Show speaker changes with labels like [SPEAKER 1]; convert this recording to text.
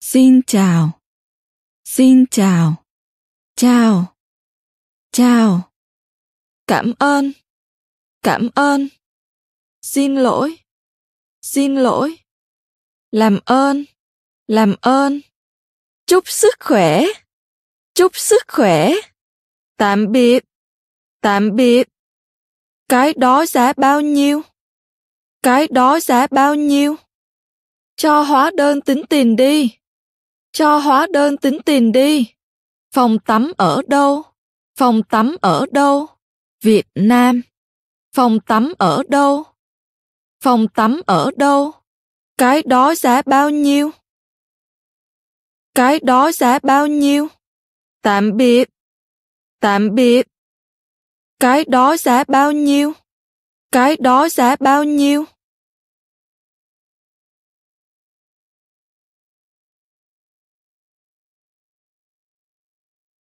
[SPEAKER 1] Xin chào. Xin chào.
[SPEAKER 2] Chào. Chào. Cảm ơn. Cảm ơn. Xin lỗi. Xin lỗi. Làm ơn. Làm ơn. Chúc sức khỏe. Chúc sức khỏe. Tạm biệt. Tạm biệt. Cái đó giá bao nhiêu? Cái đó giá bao nhiêu? Cho hóa đơn tính tiền đi. Cho hóa đơn tính tiền đi. Phòng tắm ở đâu? Phòng tắm ở đâu? Việt Nam. Phòng tắm ở đâu? Phòng tắm ở đâu? Cái đó giá bao nhiêu? Cái đó giá bao nhiêu? Tạm biệt. Tạm biệt. Cái đó giá bao nhiêu? Cái đó giá bao nhiêu?